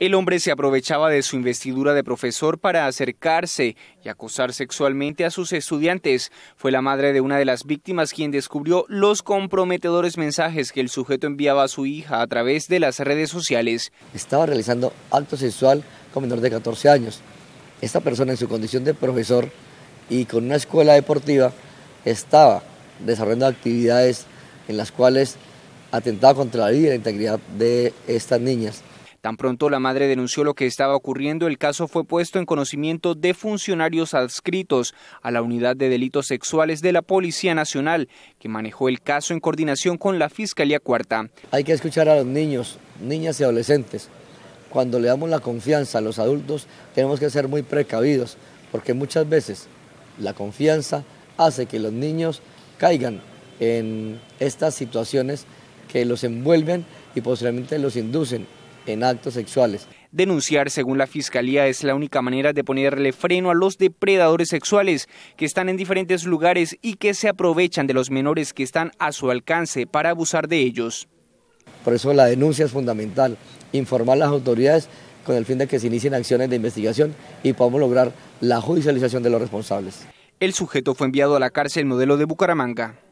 El hombre se aprovechaba de su investidura de profesor para acercarse y acosar sexualmente a sus estudiantes. Fue la madre de una de las víctimas quien descubrió los comprometedores mensajes que el sujeto enviaba a su hija a través de las redes sociales. Estaba realizando acto sexual con menor de 14 años. Esta persona en su condición de profesor y con una escuela deportiva estaba desarrollando actividades en las cuales atentaba contra la vida y la integridad de estas niñas. Tan pronto la madre denunció lo que estaba ocurriendo, el caso fue puesto en conocimiento de funcionarios adscritos a la Unidad de Delitos Sexuales de la Policía Nacional, que manejó el caso en coordinación con la Fiscalía Cuarta. Hay que escuchar a los niños, niñas y adolescentes. Cuando le damos la confianza a los adultos, tenemos que ser muy precavidos, porque muchas veces la confianza hace que los niños caigan en estas situaciones que los envuelven y posiblemente los inducen en actos sexuales. Denunciar, según la Fiscalía, es la única manera de ponerle freno a los depredadores sexuales que están en diferentes lugares y que se aprovechan de los menores que están a su alcance para abusar de ellos. Por eso la denuncia es fundamental, informar a las autoridades con el fin de que se inicien acciones de investigación y podamos lograr la judicialización de los responsables. El sujeto fue enviado a la cárcel modelo de Bucaramanga.